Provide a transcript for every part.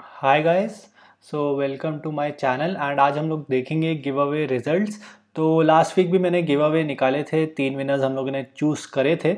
Hi guys so welcome to my channel and आज हम लोग देखेंगे गिव अवे रिजल्ट्स तो लास्ट वीक भी मैंने गिव अवे निकाले थे तीन विनर्स हम लोगों ने चूज़ करे थे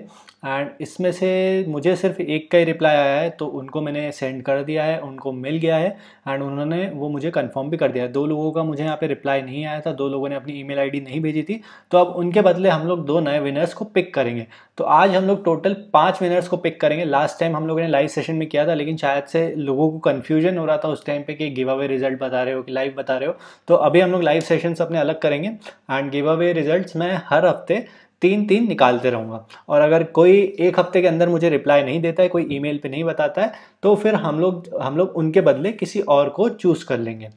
एंड इसमें से मुझे सिर्फ एक का ही रिप्लाई आया है तो उनको मैंने सेंड कर दिया है उनको मिल गया है एंड उन्होंने वो मुझे कंफर्म भी कर दिया है दो लोगों का मुझे यहाँ पे रिप्लाई नहीं आया था दो लोगों ने अपनी ईमेल आईडी नहीं भेजी थी तो अब उनके बदले हम लोग दो नए विनर्स को पिक करेंगे तो आज हम लोग टोटल पाँच विनर्स को पिक करेंगे लास्ट टाइम हम लोगों ने लाइव सेशन में किया था लेकिन शायद से लोगों को कन्फ्यूजन हो रहा था उस टाइम पर कि गिव अवे रिजल्ट बता रहे हो कि लाइव बता रहे हो तो अभी हम लोग लाइव सेशन अपने अलग करेंगे एंड गिव अवे रिजल्ट मैं हर हफ्ते तीन तीन निकालते रहूँगा और अगर कोई एक हफ्ते के अंदर मुझे रिप्लाई नहीं देता है कोई ईमेल पे नहीं बताता है तो फिर हम लोग हम लोग उनके बदले किसी और को चूज़ कर लेंगे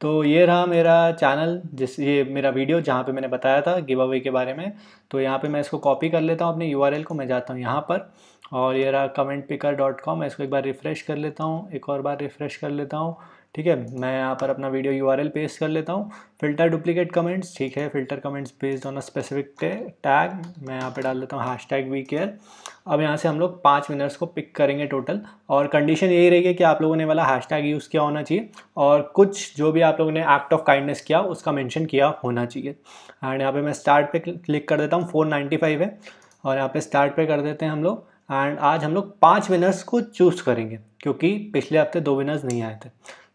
तो ये रहा मेरा चैनल जिस ये मेरा वीडियो जहाँ पे मैंने बताया था गिव अवे के बारे में तो यहाँ पे मैं इसको कॉपी कर लेता हूँ अपने यू को मैं जाता हूँ यहाँ पर और ये रहा कमेंट पिकर डॉट कॉम मैं इसको एक बार रिफ़्रेश कर लेता हूँ एक और बार रिफ़्रेश कर लेता हूँ ठीक है मैं यहाँ पर अपना वीडियो यू पेस्ट कर लेता हूँ फिल्टर डुप्लीकेट कमेंट्स ठीक है filter comments based on a specific tag मैं यहाँ पे डाल देता हूँ हैश टैग वी केयर अब यहाँ से हम लोग पाँच विनर्स को पिक करेंगे टोटल और कंडीशन यही रहेगी कि आप लोगों ने वाला हैश टैग यूज़ किया होना चाहिए और कुछ जो भी आप लोगों ने एक्ट ऑफ काइंडनेस किया उसका मैंशन किया होना चाहिए एंड यहाँ पर मैं स्टार्ट पे क्लिक कर देता हूँ फोर है और यहाँ पर स्टार्ट पे कर देते हैं हम लोग एंड आज हम लोग पाँच विनर्स को चूज़ करेंगे क्योंकि पिछले हफ्ते दो विनर्स नहीं आए थे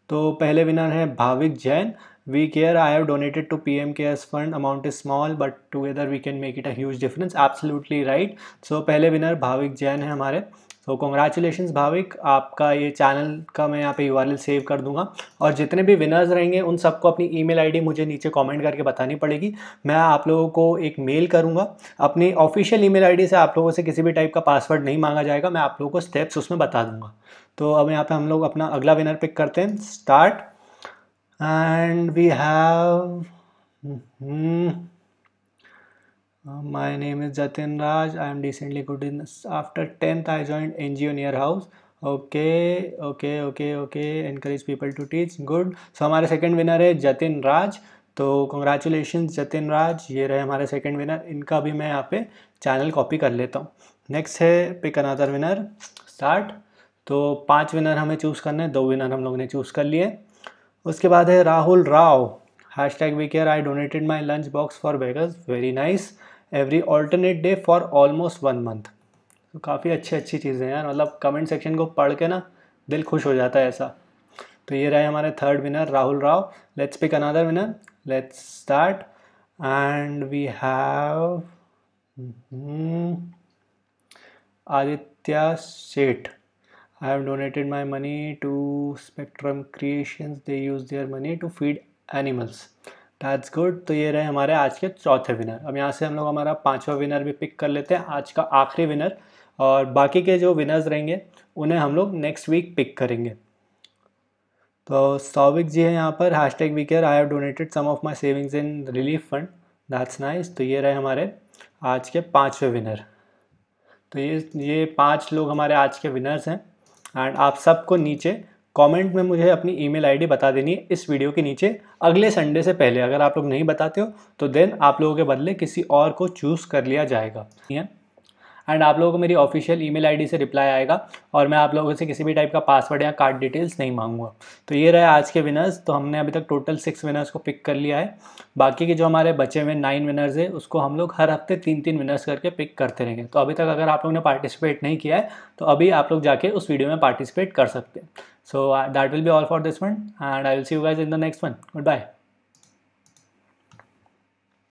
तो पहले विनर हैं Bhavik Jain we care I have donated to P M cares fund amount is small but together we can make it a huge difference absolutely right so पहले विनर भाविक जैन है हमारे तो कॉन्ग्रेचुलेशन भाविक आपका ये चैनल का मैं यहाँ पे यू सेव कर दूंगा और जितने भी विनर्स रहेंगे उन सबको अपनी ईमेल आईडी मुझे नीचे कमेंट करके बतानी पड़ेगी मैं आप लोगों को एक मेल करूँगा अपनी ऑफिशियल ईमेल आईडी से आप लोगों से किसी भी टाइप का पासवर्ड नहीं मांगा जाएगा मैं आप लोगों को स्टेप्स उसमें बता दूंगा तो अब यहाँ पर हम लोग अपना अगला विनर पिक करते हैं start and we have name is Jatin Raj I am recently good in after tenth I joined N G O near house okay okay okay okay encourage people to teach good so हमारे second winner है जतिन राज तो congratulation Jatin राज ये रहे हमारे second winner इनका भी मैं यहाँ पे चैनल कॉपी कर लेता हूँ नेक्स्ट है पिक अनादर विनर स्टार्ट तो पांच विनर हमें चूज़ करने दो विनर हम लोग ने चूज़ कर लिए उसके बाद है Rahul Rao hash tag we care I donated my lunch box for beggars very nice every alternate day for almost one month तो काफ़ी अच्छी अच्छी चीज़ें हैं यार मतलब कमेंट सेक्शन को पढ़ के ना दिल खुश हो जाता है ऐसा तो ये रहे हमारे third winner Rahul Rao let's pick another winner let's start and we have Aditya Seth I have donated my money to Spectrum Creations. They use their money to feed animals. That's good तो ये रहे हमारे आज के चौथे विनर अब यहाँ से हम लोग हमारा पाँचवा विनर भी पिक कर लेते हैं आज का आखिरी विनर और बाकी के जो विनर्स रहेंगे उन्हें हम लोग नेक्स्ट वीक पिक करेंगे तो सौविक जी है यहाँ पर hash tag we care I have donated some of my savings in relief fund that's nice तो ये रहे हमारे आज के पाँचवें विनर तो ये ये पाँच लोग हमारे आज के विनर्स हैं एंड आप सबको नीचे कमेंट में मुझे अपनी ईमेल आईडी बता देनी है इस वीडियो के नीचे अगले संडे से पहले अगर आप लोग नहीं बताते हो तो देन आप लोगों के बदले किसी और को चूज़ कर लिया जाएगा एंड आप लोगों को मेरी ऑफिशियल ईमेल आईडी से रिप्लाई आएगा और मैं आप लोगों से किसी भी टाइप का पासवर्ड या कार्ड डिटेल्स नहीं मांगूंगा तो ये रहे आज के विनर्स तो हमने अभी तक टोटल सिक्स विनर्स को पिक कर लिया है बाकी के जो हमारे बचे हुए नाइन विनर्स है उसको हम लोग हर हफ्ते तीन तीन विनर्स करके पिक करते रहेंगे तो अभी तक अगर आप लोगों ने पार्टिसिपेट नहीं किया है तो अभी आप लोग जाके उस वीडियो में पार्टिसिपेट कर सकते हैं so that will be all for this one and I will see you guys in the next one good bye